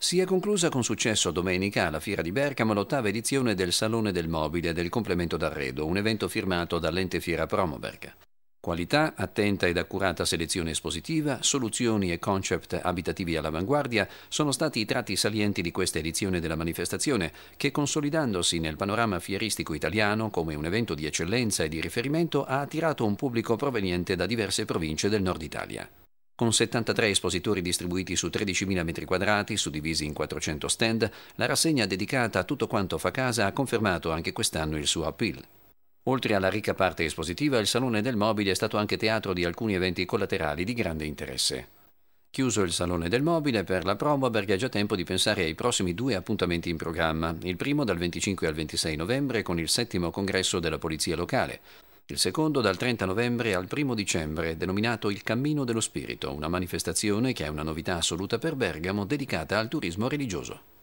Si è conclusa con successo domenica alla Fiera di Bergamo l'ottava edizione del Salone del Mobile e del Complemento d'Arredo, un evento firmato dall'ente Fiera Promoberg. Qualità, attenta ed accurata selezione espositiva, soluzioni e concept abitativi all'avanguardia sono stati i tratti salienti di questa edizione della manifestazione che consolidandosi nel panorama fieristico italiano come un evento di eccellenza e di riferimento ha attirato un pubblico proveniente da diverse province del nord Italia. Con 73 espositori distribuiti su 13.000 metri quadrati, suddivisi in 400 stand, la rassegna dedicata a tutto quanto fa casa ha confermato anche quest'anno il suo appeal. Oltre alla ricca parte espositiva, il Salone del Mobile è stato anche teatro di alcuni eventi collaterali di grande interesse. Chiuso il Salone del Mobile, per la Promoberg è già tempo di pensare ai prossimi due appuntamenti in programma, il primo dal 25 al 26 novembre con il settimo congresso della Polizia Locale, il secondo dal 30 novembre al 1 dicembre, denominato Il Cammino dello Spirito, una manifestazione che è una novità assoluta per Bergamo dedicata al turismo religioso.